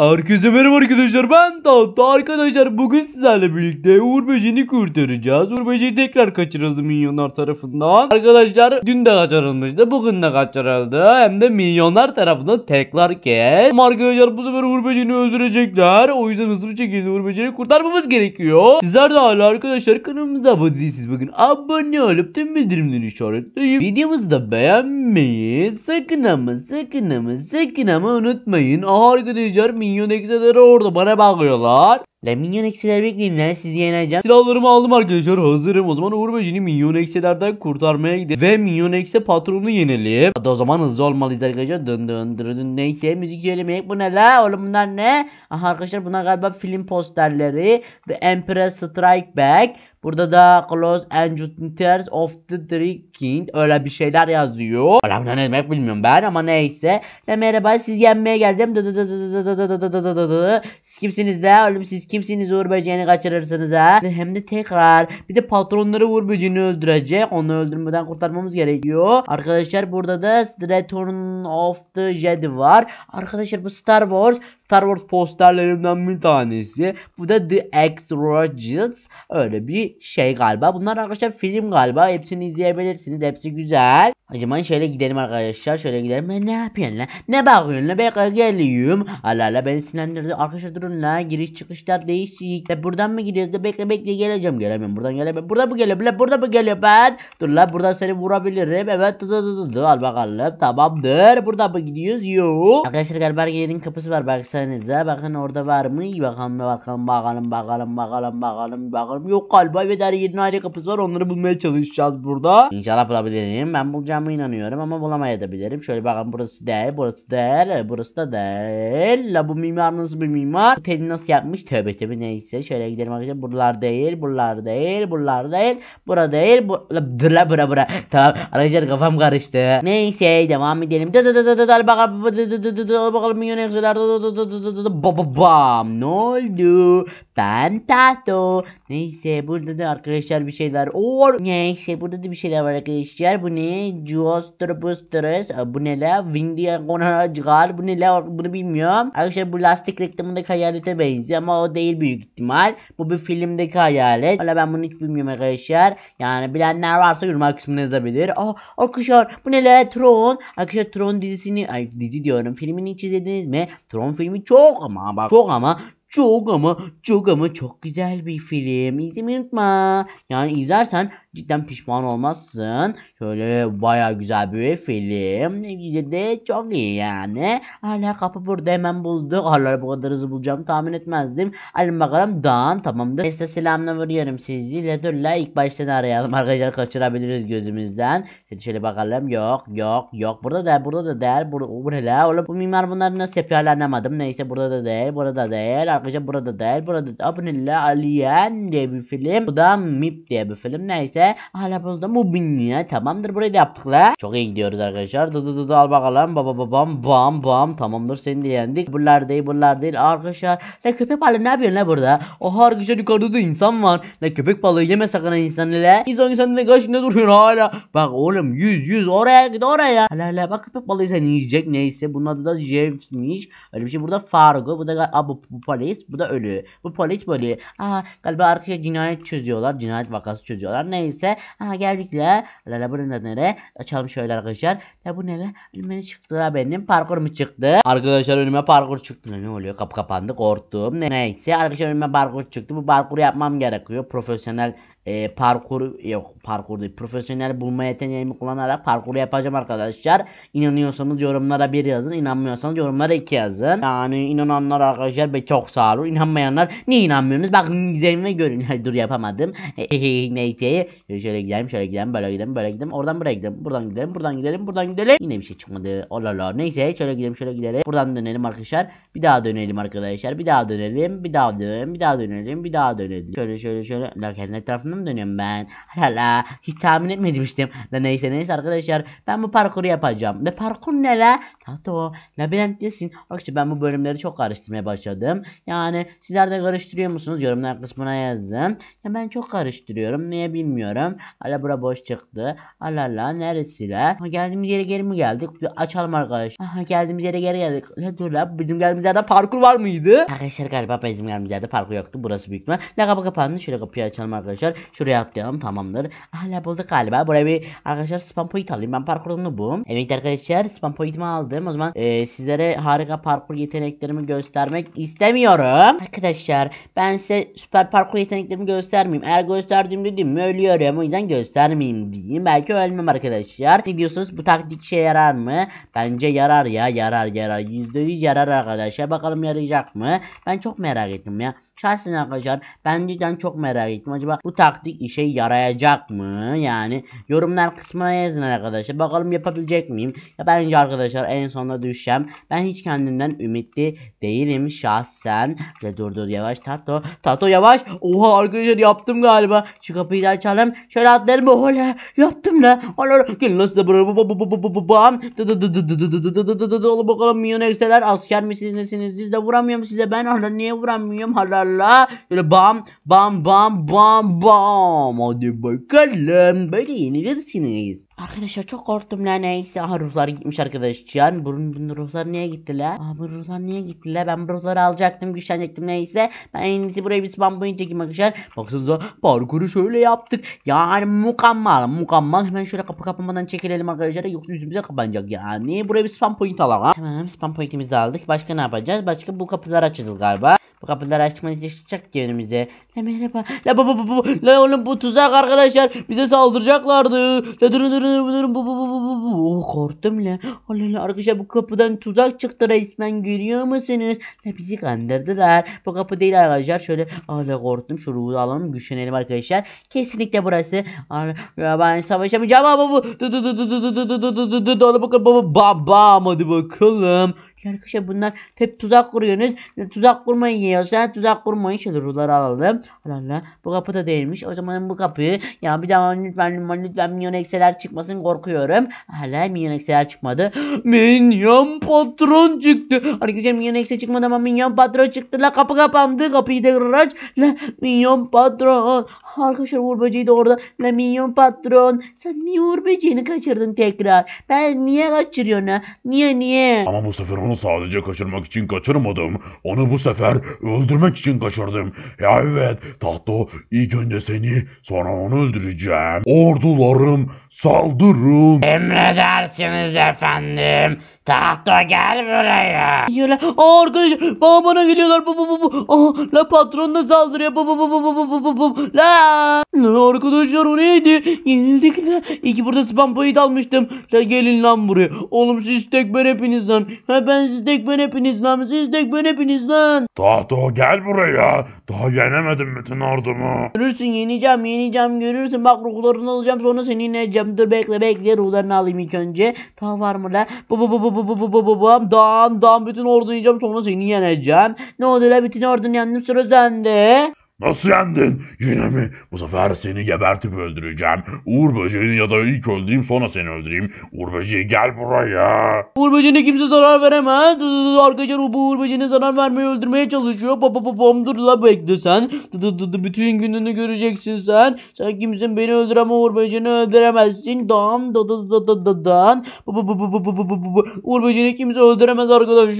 Herkese merhaba arkadaşlar ben Tahta arkadaşlar bugün sizlerle birlikte Uğur Böceğini kurtaracağız Uğur Böceği tekrar kaçırıldı milyonlar tarafından Arkadaşlar dün de kaçırılmıştı bugün de kaçırıldı Hem de milyonlar tarafından tekrar kez Ama arkadaşlar bu sefer Uğur Böceğini öldürecekler O yüzden hızlı bir şekilde Uğur Böceğini kurtarmamız gerekiyor Sizler de hala arkadaşlar kanalımıza abone değilsiniz bakın Abone olup tüm bildirimleri işaretleyip Videomuzu da beğenmeyi sakın ama sakın ama sakın ama unutmayın Aha arkadaşlar minyonlar minyon eksileri orada bana bakıyorlar. Lan minyon eksiler bekleyin lan sizi yeneceğim. Silahlarımı aldım arkadaşlar hazırım. O zaman Uğur Böceğini minyon eksilerden kurtarmaya gidelim. Ve minyon ekse patronunu yenelim. Hadi o zaman hızlı olmalıyız arkadaşlar. dön dön dön dön neyse müzik söylemeyek. Bu ne la oğlum bunlar ne? Aha arkadaşlar bunlar galiba film posterleri. The Emperor Strike Back. Burada da close encounter of the three king öyle bir şeyler yazıyor. Alam ne demek bilmiyorum ben ama neyse. Ne merhaba siz yenmeye geldim. Siz kimsiniz de oğlum siz kimsiniz Uğur Böceğini kaçırırsınız ha. Hem de tekrar bir de patronları Uğur Böceğini öldürecek. Onu öldürmeden kurtarmamız gerekiyor. Arkadaşlar burada da Return of the Jedi var. Arkadaşlar bu Star Wars Star Wars posterlerimden bir tanesi. Bu da The x Öyle bir şey galiba. Bunlar arkadaşlar film galiba. Hepsini izleyebilirsiniz. Hepsi güzel. Acımayın şöyle gidelim arkadaşlar. Şöyle gidelim. Ben ne yapıyorsun lan? Ne bakıyorsun lan? Ben geliyorum. Allah Allah beni sinirlendirdi. Arkadaşlar durun la. Giriş çıkışlar değişik. Ya buradan mı gidiyoruz bekle bekle geleceğim. Gelemiyorum. Buradan gelemiyorum. Burada mı geliyor? La burada mı geliyor ben? Dur la buradan seni vurabilirim. Evet. dur dur dur dur Al bakalım. Tamamdır. burada mı gidiyoruz? Yok. Arkadaşlar galiba yerin kapısı var. Baksanıza. Bakın orada var mı? Bakalım bakalım bakalım bakalım bakalım bakalım bakalım. Yok galiba. Evet her yerin ayrı kapısı var. Onları bulmaya çalışacağız burada. İnşallah bulabilirim. Ben bulacağım bulacağımı inanıyorum ama bulamayabilirim. Şöyle bakın burası değil, burası değil, burası da değil. La bu mimar nasıl bir mimar? Oteli nasıl yapmış? Tövbe tövbe neyse. Şöyle gidelim arkadaşlar. Buralar değil, buralar değil, buralar değil, bura değil, bu... La, dur la bura bura. Tamam arkadaşlar kafam karıştı. Neyse devam edelim. Dı dı dı dı dı dı bakalım yine bakalım milyon ekseler. Bam ne oldu? Fantasto. Neyse burada da arkadaşlar bir şeyler or. Neyse burada da bir şeyler var arkadaşlar. Bu ne? Joster Busters. Bu ne la? Windiagona Cigar. Bu ne la? Bunu bilmiyorum. Arkadaşlar bu lastik reklamındaki hayalete benziyor ama o değil büyük ihtimal. Bu bir filmdeki hayalet. Valla ben bunu hiç bilmiyorum arkadaşlar. Yani bilenler varsa yorum kısmına yazabilir. Aa, ah, arkadaşlar bu ne la? Tron. Arkadaşlar Tron dizisini ay dizi diyorum. Filmini hiç izlediniz mi? Tron filmi çok ama bak çok ama çok ama çok ama çok güzel bir film. İzlemeyi unutma. Yani izlersen Cidden pişman olmazsın. Şöyle baya güzel bir film. İyice de çok iyi yani. Hala kapı burada hemen bulduk. Hala bu kadar hızlı bulacağımı tahmin etmezdim. Alın bakalım Dan tamamdır. Beste selamla vuruyorum sizi. Ledur'la ilk baştan arayalım. Arkadaşlar kaçırabiliriz gözümüzden. Şimdi şöyle bakalım. Yok yok yok. Burada da burada da değil Burada, burada oğlum. Bu mimar bunları nasıl yapıyor hala anlamadım. Neyse burada da değil. Burada da değil. Arkadaşlar burada da değil. Burada da Abnilla Aliyen diye bir film. Bu da MIP diye bir film. Neyse ise hala burada bu binya tamamdır burayı da yaptık la. Çok iyi gidiyoruz arkadaşlar. Dı dı dı, dı al bakalım. Ba ba ba bam bam bam tamamdır seni de yendik. Bunlar değil bunlar değil arkadaşlar. ne köpek balığı ne yapıyorsun la burada? Oha arkadaşlar yukarıda da insan var. ne köpek balığı yeme sakın insan la. İnsan insanın da karşında duruyor hala. Bak oğlum yüz yüz oraya git oraya. Hala hala bak köpek balığı seni yiyecek neyse. Bunun adı da James'miş. Öyle bir şey burada Fargo. Bu da a, bu, bu polis. Bu da ölü. Bu polis böyle. Aa galiba arkadaşlar cinayet çözüyorlar. Cinayet vakası çözüyorlar. Neyse ise ha geldik la. La la burada nere? Açalım şöyle arkadaşlar. Ya bu nere? Önüme çıktı la benim? Parkur mu çıktı? Arkadaşlar önüme parkur çıktı. Ne oluyor? Kapı kapandı korktum. Neyse arkadaşlar önüme parkur çıktı. Bu parkuru yapmam gerekiyor. Profesyonel e, parkuru yok parkur değil profesyonel bulma yeteneğimi kullanarak parkuru yapacağım arkadaşlar. İnanıyorsanız yorumlara bir yazın inanmıyorsanız yorumlara iki yazın. Yani inananlar arkadaşlar be çok sağ olun inanmayanlar niye inanmıyorsunuz bakın zemine görün dur yapamadım. Neyse ee, şöyle gidelim şöyle gidelim böyle gidelim böyle gidelim oradan buraya gidelim buradan gidelim buradan gidelim buradan gidelim yine bir şey çıkmadı olala neyse şöyle gidelim şöyle gidelim buradan dönelim arkadaşlar bir daha dönelim arkadaşlar bir daha dönelim bir daha dönelim bir daha dönelim bir daha dönelim şöyle şöyle şöyle la kendi etrafında mı dönüyorum ben? Hala hiç tahmin etmedim işte. neyse neyse arkadaşlar ben bu parkuru yapacağım. Ve parkur ne la? Hatta o labirent desin. Bak işte ben bu bölümleri çok karıştırmaya başladım. Yani sizler de karıştırıyor musunuz? Yorumlar kısmına yazın. Ya ben çok karıştırıyorum. Niye bilmiyorum. Ala bura boş çıktı. Ala la neresi la? Ha, geldiğimiz yere geri mi geldik? Açalım arkadaş. Aha, geldiğimiz yere geri geldik. Ne dur la bizim geldiğimiz yerde parkur var mıydı? Arkadaşlar galiba bizim geldiğimiz yerde parkur yoktu. Burası büyük mü? La kapı kapandı. Şöyle kapıyı açalım arkadaşlar. Şuraya atlayalım tamamdır. Hala bulduk galiba. Buraya bir arkadaşlar spam point alayım. Ben parkurunu bu. Evet arkadaşlar spam pointimi aldım istedim. O zaman e, sizlere harika parkur yeteneklerimi göstermek istemiyorum. Arkadaşlar ben size süper parkur yeteneklerimi göstermeyeyim. Eğer gösterdim dedim mi ölüyorum. O yüzden göstermeyeyim diyeyim. Belki ölmem arkadaşlar. Ne diyorsunuz bu taktik işe yarar mı? Bence yarar ya yarar yarar. %100 yarar arkadaşlar. Bakalım yarayacak mı? Ben çok merak ettim ya. Şahsen arkadaşlar ben cidden çok merak ettim. Acaba bu taktik işe yarayacak mı? Yani yorumlar kısmına yazın arkadaşlar. Bakalım yapabilecek miyim? Ya bence arkadaşlar en sonunda düşeceğim. Ben hiç kendimden ümitli değilim şahsen. Ve dur dur yavaş Tato. Tato yavaş. Oha arkadaşlar yaptım galiba. Şu kapıyı da açalım. Şöyle atlayalım. Ola yaptım la. Ola gel nasıl da bam. Ola bakalım milyon ekseler asker misiniz nesiniz? Siz de vuramıyorum size ben. Ola niye vuramıyorum? Hala la. Böyle bam bam bam bam bam. Hadi bakalım. Böyle yenilirsiniz. Arkadaşlar çok korktum lan neyse. Aha ruhlar gitmiş arkadaşlar. Bunun, bunun ruhlar niye gitti la? Aa bu ruhlar niye gitti la? Ben bu ruhları alacaktım güçlenecektim neyse. Ben en iyisi buraya bir spam point çekeyim arkadaşlar. Baksanıza parkuru şöyle yaptık. Yani mükemmel mükemmel. Hemen şöyle kapı kapamadan çekelim arkadaşlar. Yoksa yüzümüze kapanacak yani. Buraya bir spam point alalım. Tamam, spam pointimizi aldık. Başka ne yapacağız? Başka bu kapılar açacağız galiba. Bu kapıları açmanız çıkacak ki önümüze. Ne merhaba. La bu bu bu bu. La oğlum bu tuzak arkadaşlar. Bize saldıracaklardı. La durun durun durun bu bu bu bu bu bu. Oh, korktum la. Allah Allah arkadaşlar bu kapıdan tuzak çıktı resmen görüyor musunuz? La bizi kandırdılar. Bu kapı değil arkadaşlar. Şöyle Allah korktum. Şu ruhu alalım güçlenelim arkadaşlar. Kesinlikle burası. ya ben savaşamayacağım ama bu. Dı dı dı dı dı dı dı dı dı dı dı dı dı dı dı dı dı arkadaşlar bunlar hep tuzak kuruyorsunuz. Tuzak kurmayın yiyorsa tuzak kurmayın. Şöyle ruları alalım. Allah bu kapı da değilmiş. O zaman bu kapıyı ya bir daha lütfen lütfen, lütfen minyon ekseler çıkmasın korkuyorum. Hala minyon ekseler çıkmadı. minyon patron çıktı. Arkadaşlar hani minyon ekse çıkmadı ama minyon patron çıktı. La kapı kapandı. Kapıyı tekrar aç. La minyon patron. Arkadaşlar Uğur Böceği de orada. La minyon patron. Sen niye Uğur Böceğini kaçırdın tekrar? Ben niye kaçırıyorsun Niye niye? Ama Mustafa onu sadece kaçırmak için kaçırmadım. Onu bu sefer öldürmek için kaçırdım. Ya evet tahta ilk önce seni sonra onu öldüreceğim. Ordularım Saldırın. Emredersiniz efendim. Tahta gel buraya. Yürü. Aa arkadaşlar bana bana geliyorlar. Bu bu bu bu. Aa la patron da saldırıyor. Bu bu bu bu bu bu bu bu. La. la arkadaşlar o neydi? Yenildik la. İyi ki burada spam payı almıştım. La gelin lan buraya. Oğlum siz tek ben hepiniz lan. Ha ben siz tek ben hepiniz lan. Siz tek ben hepiniz lan. Tahta gel buraya. Daha yenemedim bütün ordumu. Görürsün yeneceğim yeneceğim görürsün. Bak ruhlarını alacağım sonra seni ineceğim yapacağım. Dur bekle bekle ruhlarını alayım ilk önce. Tamam var mı lan? Bu bu bu bu bu bu bu bu bu bu Dan dan bütün ordunu yiyeceğim sonra seni yeneceğim. Ne oldu lan bütün ordunu yendim sıra sende. Nasıl yendin? Yine mi? Bu sefer seni gebertip öldüreceğim. Uğur böceğini ya da ilk öldüreyim sonra seni öldüreyim. Uğur böceği gel buraya. Uğur böceğine kimse zarar veremez. Arkadaşlar bu Uğur böceğine zarar vermeye öldürmeye çalışıyor. Papa papamdır la bekle sen. Bütün gününü göreceksin sen. Sen kimsin beni öldüreme Uğur böceğini öldüremezsin. Dam da da da da da dan. Uğur böceğini kimse öldüremez arkadaşlar.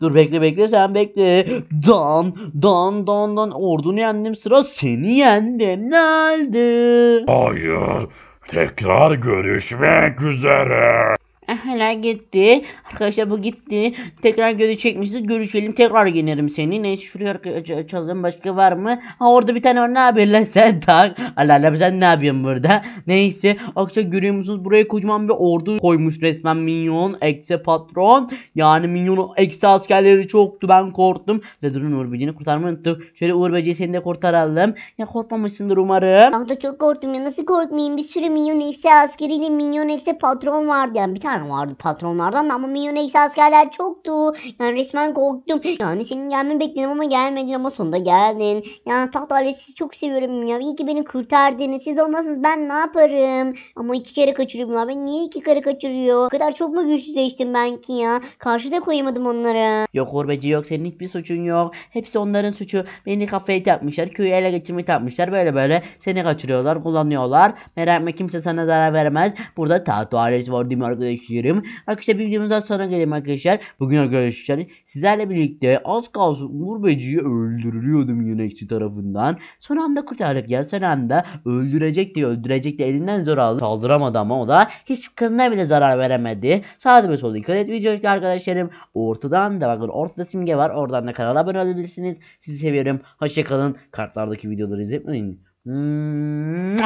Dur bekle bekle sen bekle. Dan dan dan dan. Uğur ordunu yendim sıra seni yendim ne nerede? Hayır. Tekrar görüşmek üzere. Hala gitti. Arkadaşlar bu gitti. Tekrar gözü çekmişti. Görüşelim. Tekrar yenerim seni. Neyse şuraya açalım. Başka var mı? Ha orada bir tane var. Ne yapıyorsun lan sen? Tak. Allah Allah sen ne yapıyorsun burada? Neyse. Arkadaşlar görüyor musunuz? Buraya kocaman bir ordu koymuş resmen minyon. Ekse patron. Yani minyonun ekse askerleri çoktu. Ben korktum. ne durun Uğur Böceğini kurtarmayı unuttuk. Şöyle Uğur Böceği seni de kurtaralım. Ya korkmamışsındır umarım. ben de çok korktum ya. Nasıl korkmayayım? Bir sürü minyon ekse askeriyle minyon ekse patron vardı yani. Bir tane askerler vardı patronlardan ama milyon eksi askerler çoktu. Yani resmen korktum. Yani senin gelmeni bekledim ama gelmedin ama sonunda geldin. Yani taht ailesi çok seviyorum ya. İyi ki beni kurtardın. Siz olmasanız ben ne yaparım? Ama iki kere kaçırıyor bunlar. Ben niye iki kere kaçırıyor? O kadar çok mu güçsüzleştim ben ki ya? Karşıda koyamadım onları. Yok Orbeci yok. Senin hiçbir suçun yok. Hepsi onların suçu. Beni kafeye takmışlar. Köyü ele geçirmeyi takmışlar. Böyle böyle seni kaçırıyorlar. Kullanıyorlar. Merak etme kimse sana zarar vermez. Burada taht ailesi var değil mi arkadaş? istiyorum. Arkadaşlar bir videomuzdan sonra gelelim arkadaşlar. Bugün arkadaşlar sizlerle birlikte az kalsın Uğur Beci'yi öldürülüyordum yönetici tarafından. Son anda kurtarıp ya. Son anda öldürecek diye öldürecek diye elinden zor aldı. Saldıramadı ama o da hiç kızına bile zarar veremedi. Sağda ve solda dikkat et videoyu arkadaşlarım. Ortadan da bakın ortada simge var. Oradan da kanala abone olabilirsiniz. Sizi seviyorum. Hoşçakalın. Kartlardaki videoları izlemeyi unutmayın.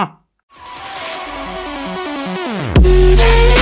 Mwah.